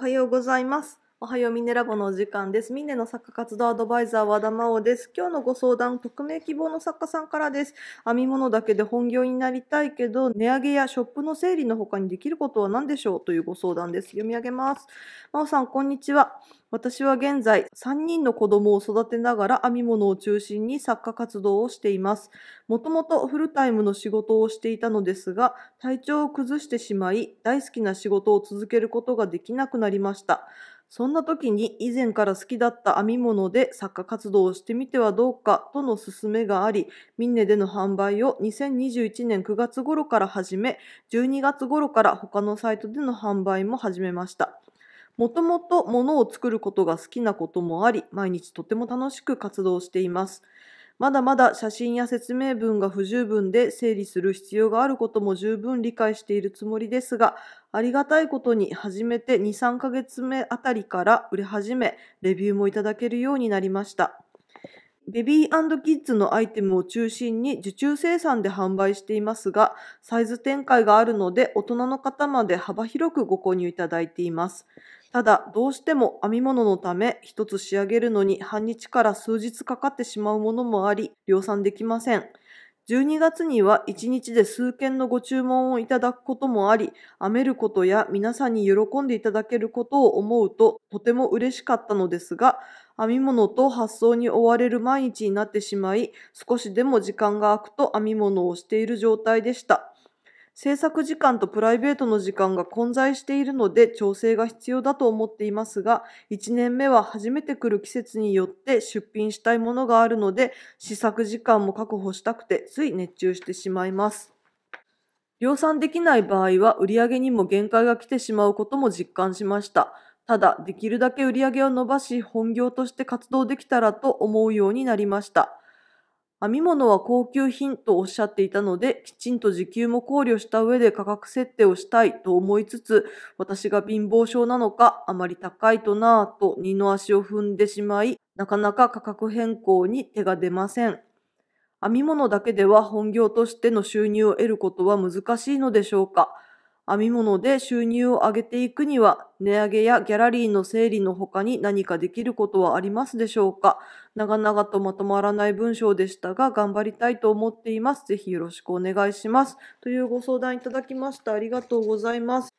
おはようございます。おはようミネラボのお時間です。ミネの作家活動アドバイザー和田真央です。今日のご相談、匿名希望の作家さんからです。編み物だけで本業になりたいけど、値上げやショップの整理の他にできることは何でしょうというご相談です。読み上げます。真央さん、こんにちは。私は現在3人の子供を育てながら編み物を中心に作家活動をしています。もともとフルタイムの仕事をしていたのですが、体調を崩してしまい、大好きな仕事を続けることができなくなりました。そんな時に以前から好きだった編み物で作家活動をしてみてはどうかとの勧めがあり、ミンネでの販売を2021年9月頃から始め、12月頃から他のサイトでの販売も始めました。もともと物を作ることが好きなこともあり、毎日とても楽しく活動しています。まだまだ写真や説明文が不十分で整理する必要があることも十分理解しているつもりですが、ありがたいことに始めて2、3ヶ月目あたりから売れ始め、レビューもいただけるようになりました。ベビーキッズのアイテムを中心に受注生産で販売していますが、サイズ展開があるので大人の方まで幅広くご購入いただいています。ただ、どうしても編み物のため、一つ仕上げるのに半日から数日かかってしまうものもあり、量産できません。12月には1日で数件のご注文をいただくこともあり、編めることや皆さんに喜んでいただけることを思うととても嬉しかったのですが、編み物と発想に追われる毎日になってしまい、少しでも時間が空くと編み物をしている状態でした。制作時間とプライベートの時間が混在しているので調整が必要だと思っていますが、1年目は初めて来る季節によって出品したいものがあるので、試作時間も確保したくてつい熱中してしまいます。量産できない場合は売り上げにも限界が来てしまうことも実感しました。ただ、できるだけ売り上げを伸ばし、本業として活動できたらと思うようになりました。編み物は高級品とおっしゃっていたので、きちんと時給も考慮した上で価格設定をしたいと思いつつ、私が貧乏症なのか、あまり高いとなぁと二の足を踏んでしまい、なかなか価格変更に手が出ません。編み物だけでは本業としての収入を得ることは難しいのでしょうか編み物で収入を上げていくには、値上げやギャラリーの整理の他に何かできることはありますでしょうか長々とまとまらない文章でしたが、頑張りたいと思っています。ぜひよろしくお願いします。というご相談いただきました。ありがとうございます。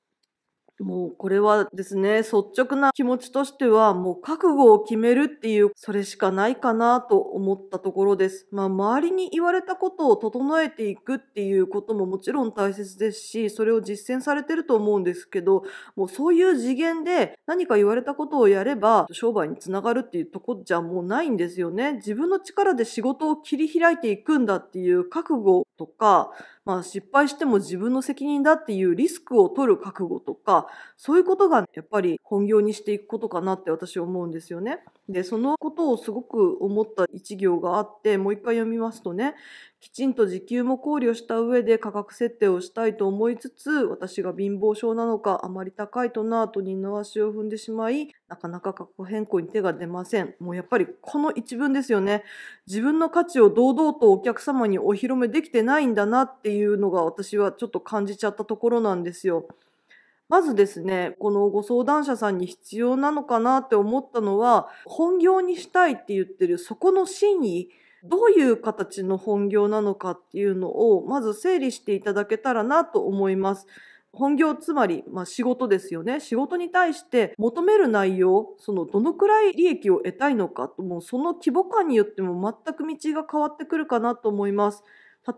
もうこれはですね、率直な気持ちとしては、もう覚悟を決めるっていう、それしかないかなと思ったところです。まあ、周りに言われたことを整えていくっていうことももちろん大切ですし、それを実践されてると思うんですけど、もうそういう次元で何か言われたことをやれば、商売につながるっていうとこじゃもうないんですよね。自分の力で仕事を切り開いていくんだっていう覚悟とか、まあ、失敗しても自分の責任だっていうリスクを取る覚悟とかそういうことがやっぱり本業にしていくことかなって私思うんですよね。でそのことをすごく思った一行があってもう一回読みますとねきちんと時給も考慮した上で価格設定をしたいと思いつつ、私が貧乏症なのか、あまり高いとなぁと二の足を踏んでしまい、なかなか価格変更に手が出ません。もうやっぱりこの一文ですよね。自分の価値を堂々とお客様にお披露目できてないんだなっていうのが私はちょっと感じちゃったところなんですよ。まずですね、このご相談者さんに必要なのかなって思ったのは、本業にしたいって言ってるそこの真意、どういう形の本業なのかっていうのを、まず整理していただけたらなと思います。本業つまり、まあ、仕事ですよね仕事に対して求める内容そのどのくらい利益を得たいのかもうその規模感によっても全く道が変わってくるかなと思います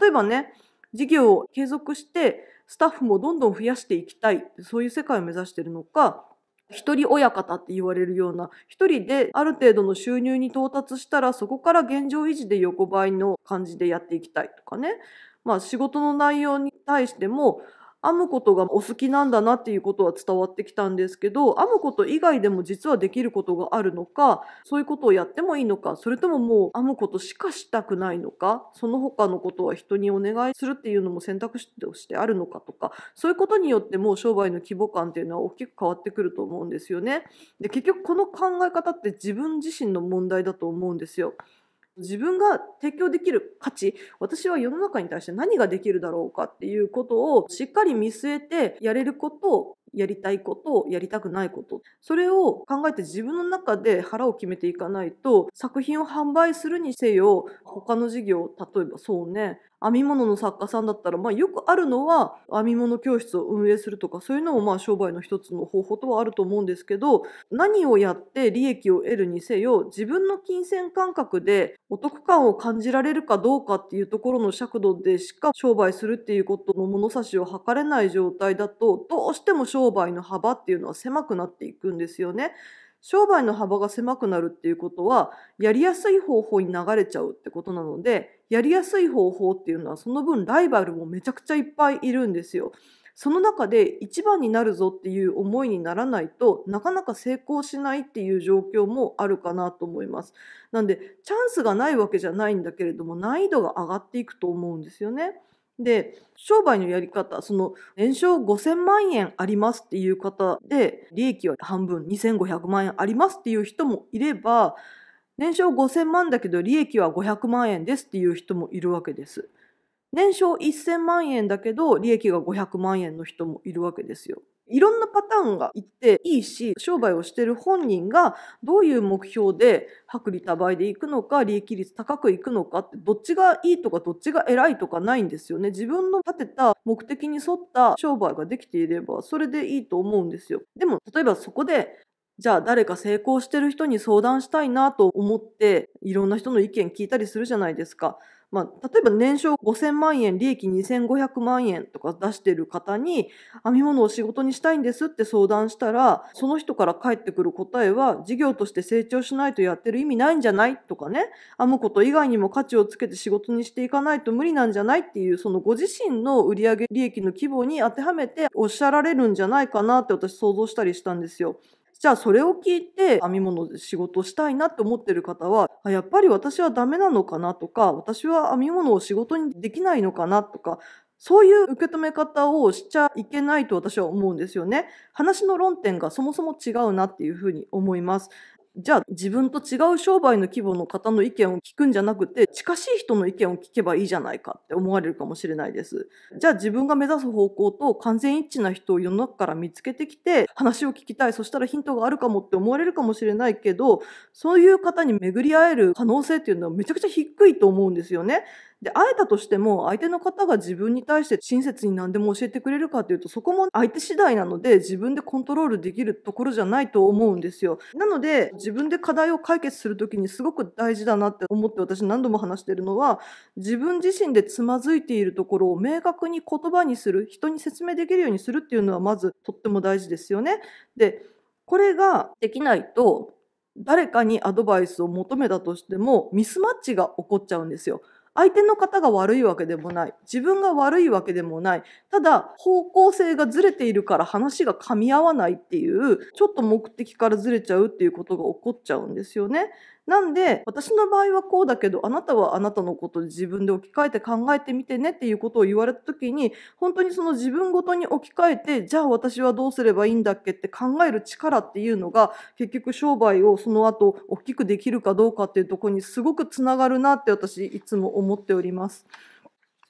例えばね事業を継続してスタッフもどんどん増やしていきたいそういう世界を目指してるのか一人親方って言われるような一人である程度の収入に到達したらそこから現状維持で横ばいの感じでやっていきたいとかねまあ仕事の内容に対しても編むことがお好きなんだなっていうことは伝わってきたんですけど編むこと以外でも実はできることがあるのかそういうことをやってもいいのかそれとももう編むことしかしたくないのかその他のことは人にお願いするっていうのも選択肢としてあるのかとかそういうことによってもう商売の規模感っていうのは大きく変わってくると思うんですよね。で結局この考え方って自分自身の問題だと思うんですよ。自分が提供できる価値、私は世の中に対して何ができるだろうかっていうことをしっかり見据えてやれることをやりたいことやりたくないことそれを考えて自分の中で腹を決めていかないと作品を販売するにせよ他の事業例えばそうね編み物の作家さんだったら、まあ、よくあるのは編み物教室を運営するとかそういうのもまあ商売の一つの方法とはあると思うんですけど何をやって利益を得るにせよ自分の金銭感覚でお得感を感じられるかどうかっていうところの尺度でしか商売するっていうことの物差しを測れない状態だとどうしても商売商売の幅っていうのは狭くなっていくんですよね。商売の幅が狭くなるっていうことはやりやすい方法に流れちゃうってことなのでやりやすい方法っていうのはその分ライバルもめちゃくちゃいっぱいいるんですよ。その中で一番になるぞっていう思いにならないとなかなか成功しないっていう状況もあるかなと思います。なんでチャンスがないわけじゃないんだけれども難易度が上がっていくと思うんですよね。で、商売のやり方、その年商5000万円ありますっていう方で、利益は半分、2500万円ありますっていう人もいれば、年商5000万だけど利益は500万円ですっていう人もいるわけです。年商1000万円だけど利益が500万円の人もいるわけですよ。いろんなパターンがいっていいし、商売をしてる本人がどういう目標で薄利多売でいくのか、利益率高くいくのかって、どっちがいいとかどっちが偉いとかないんですよね。自分の立てた目的に沿った商売ができていれば、それでいいと思うんですよ。でも、例えばそこで、じゃあ誰か成功してる人に相談したいなと思っていろんな人の意見聞いたりするじゃないですか。まあ、例えば年商5000万円、利益2500万円とか出してる方に、編み物を仕事にしたいんですって相談したら、その人から返ってくる答えは、事業として成長しないとやってる意味ないんじゃないとかね、編むこと以外にも価値をつけて仕事にしていかないと無理なんじゃないっていう、そのご自身の売上利益の規模に当てはめておっしゃられるんじゃないかなって私想像したりしたんですよ。じゃあそれを聞いて編み物で仕事したいなって思ってる方は、やっぱり私はダメなのかなとか、私は編み物を仕事にできないのかなとか、そういう受け止め方をしちゃいけないと私は思うんですよね。話の論点がそもそも違うなっていうふうに思います。じゃあ自分と違う商売の規模の方の意見を聞くんじゃなくて、近しい人の意見を聞けばいいじゃないかって思われるかもしれないです。じゃあ自分が目指す方向と完全一致な人を世の中から見つけてきて、話を聞きたい、そしたらヒントがあるかもって思われるかもしれないけど、そういう方に巡り合える可能性っていうのはめちゃくちゃ低いと思うんですよね。で、会えたとしても、相手の方が自分に対して親切に何でも教えてくれるかというと、そこも相手次第なので、自分でコントロールできるところじゃないと思うんですよ。なので、自分で課題を解決する時にすごく大事だなって思って私何度も話してるのは、自分自身でつまずいているところを明確に言葉にする、人に説明できるようにするっていうのは、まずとっても大事ですよね。で、これができないと、誰かにアドバイスを求めたとしてもミスマッチが起こっちゃうんですよ。相手の方が悪いわけでもない自分が悪いわけでもないただ方向性がずれているから話が噛み合わないっていうちょっと目的からずれちゃうっていうことが起こっちゃうんですよね。なんで私の場合はこうだけどあなたはあなたのこと自分で置き換えて考えてみてねっていうことを言われた時に本当にその自分ごとに置き換えてじゃあ私はどうすればいいんだっけって考える力っていうのが結局商売をその後大きくできるかどうかっていうとこにすごくつながるなって私いつも思っております。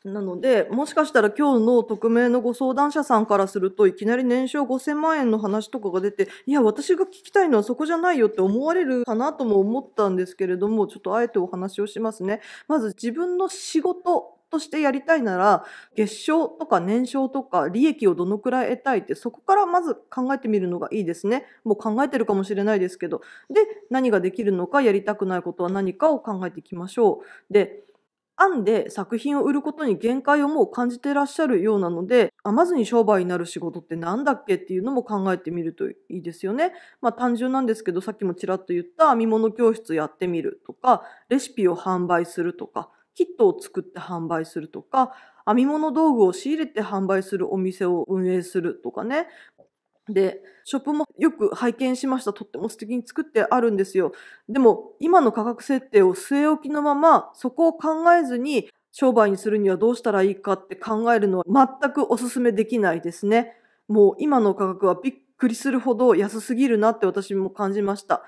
なので、もしかしたら今日の匿名のご相談者さんからするといきなり年商5000万円の話とかが出て、いや、私が聞きたいのはそこじゃないよって思われるかなとも思ったんですけれども、ちょっとあえてお話をしますね。まず自分の仕事としてやりたいなら月賞とか年賞とか利益をどのくらい得たいってそこからまず考えてみるのがいいですねもう考えてるかもしれないですけどで何ができるのかやりたくないことは何かを考えていきましょうで編んで作品を売ることに限界をもう感じてらっしゃるようなので編まずに商売になる仕事って何だっけっていうのも考えてみるといいですよね。まあ、単純なんですけどさっきもちらっと言った編み物教室やってみるとかレシピを販売するとかキットを作って販売するとか編み物道具を仕入れて販売するお店を運営するとかね、で、ショップもよく拝見しました。とっても素敵に作ってあるんですよ。でも、今の価格設定を据え置きのまま、そこを考えずに商売にするにはどうしたらいいかって考えるのは全くお勧めできないですね。もう今の価格はびっくりするほど安すぎるなって私も感じました。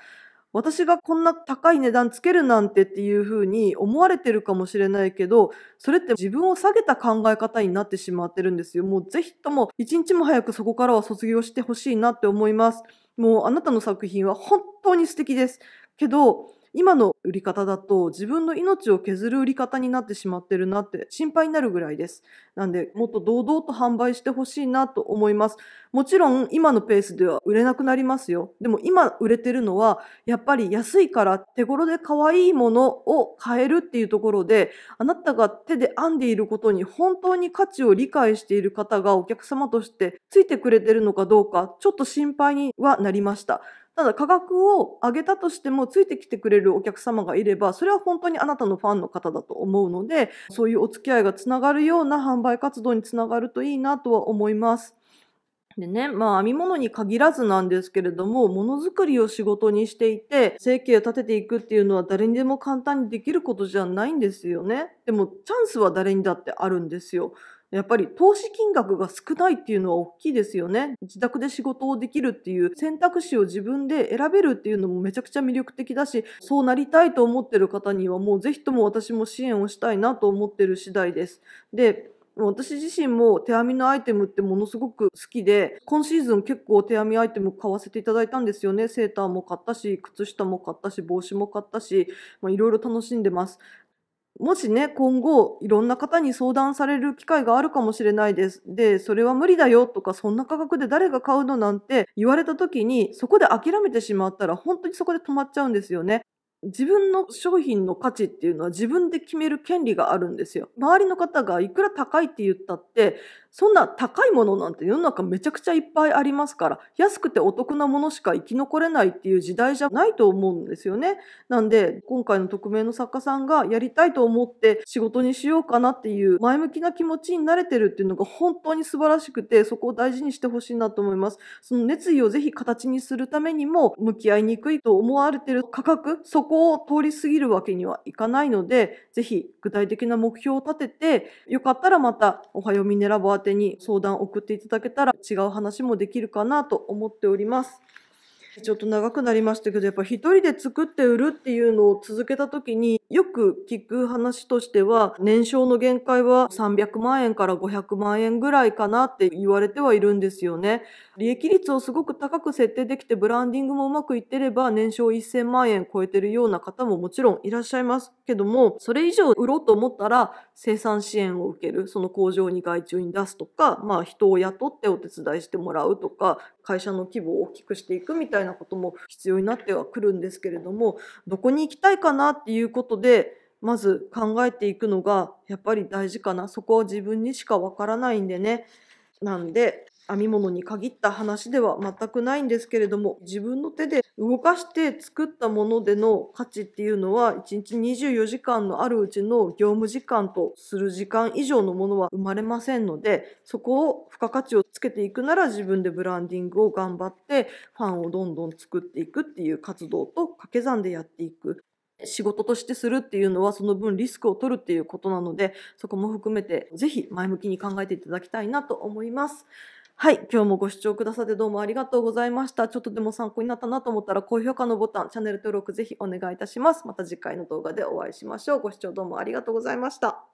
私がこんな高い値段つけるなんてっていうふうに思われてるかもしれないけど、それって自分を下げた考え方になってしまってるんですよ。もうぜひとも一日も早くそこからは卒業してほしいなって思います。もうあなたの作品は本当に素敵です。けど、今の売り方だと自分の命を削る売り方になってしまってるなって心配になるぐらいです。なんで、もっと堂々と販売してほしいなと思います。もちろん、今のペースでは売れなくなりますよ。でも今売れてるのは、やっぱり安いから手頃で可愛いものを買えるっていうところで、あなたが手で編んでいることに本当に価値を理解している方がお客様としてついてくれてるのかどうか、ちょっと心配にはなりました。ただ価格を上げたとしてもついてきてくれるお客様がいれば、それは本当にあなたのファンの方だと思うので、そういうお付き合いがつながるような販売活動につながるといいなとは思います。でね、まあ編み物に限らずなんですけれども、ものづくりを仕事にしていて、生計を立てていくっていうのは誰にでも簡単にできることじゃないんですよね。でもチャンスは誰にだってあるんですよ。やっぱり投資金額が少ないっていうのは大きいですよね。自宅で仕事をできるっていう選択肢を自分で選べるっていうのもめちゃくちゃ魅力的だし、そうなりたいと思ってる方にはもうぜひとも私も支援をしたいなと思ってる次第です。で、私自身も手編みのアイテムってものすごく好きで、今シーズン結構手編みアイテム買わせていただいたんですよね。セーターも買ったし、靴下も買ったし、帽子も買ったし、まあ、いろいろ楽しんでます。もしね、今後、いろんな方に相談される機会があるかもしれないです。で、それは無理だよとか、そんな価格で誰が買うのなんて言われた時に、そこで諦めてしまったら、本当にそこで止まっちゃうんですよね。自分の商品の価値っていうのは自分で決める権利があるんですよ。周りの方がいくら高いって言ったって、そんな高いものなんて世の中めちゃくちゃいっぱいありますから、安くてお得なものしか生き残れないっていう時代じゃないと思うんですよね。なんで、今回の匿名の作家さんがやりたいと思って仕事にしようかなっていう前向きな気持ちになれてるっていうのが本当に素晴らしくて、そこを大事にしてほしいなと思います。その熱意をぜひ形にするためにも、向き合いにくいと思われてる価格、そこを通り過ぎるわけにはいかないので、ぜひ具体的な目標を立てて、よかったらまた、おはよみミネラてに相談を送っていただけたら違う話もできるかなと思っております。ちょっと長くなりましたけど、やっぱ一人で作って売るっていうのを続けた時に、よく聞く話としては、年商の限界は300万円から500万円ぐらいかなって言われてはいるんですよね。利益率をすごく高く設定できて、ブランディングもうまくいってれば、年商1000万円超えてるような方ももちろんいらっしゃいますけども、それ以上売ろうと思ったら、生産支援を受ける、その工場に外注に出すとか、まあ人を雇ってお手伝いしてもらうとか、会社の規模を大きくしていくみたいなことも必要になってはくるんですけれども、どこに行きたいかなっていうことことで、まず考えていくのがやっぱり大事かな。そこは自分にしかわからないんでね。なんで、編み物に限った話では全くないんですけれども、自分の手で動かして作ったものでの価値っていうのは、1日24時間のあるうちの業務時間とする時間以上のものは生まれませんので、そこを付加価値をつけていくなら自分でブランディングを頑張って、ファンをどんどん作っていくっていう活動と掛け算でやっていく。仕事としてするっていうのはその分リスクを取るっていうことなのでそこも含めてぜひ前向きに考えていただきたいなと思います。はい。今日もご視聴くださってどうもありがとうございました。ちょっとでも参考になったなと思ったら高評価のボタン、チャンネル登録ぜひお願いいたします。また次回の動画でお会いしましょう。ご視聴どうもありがとうございました。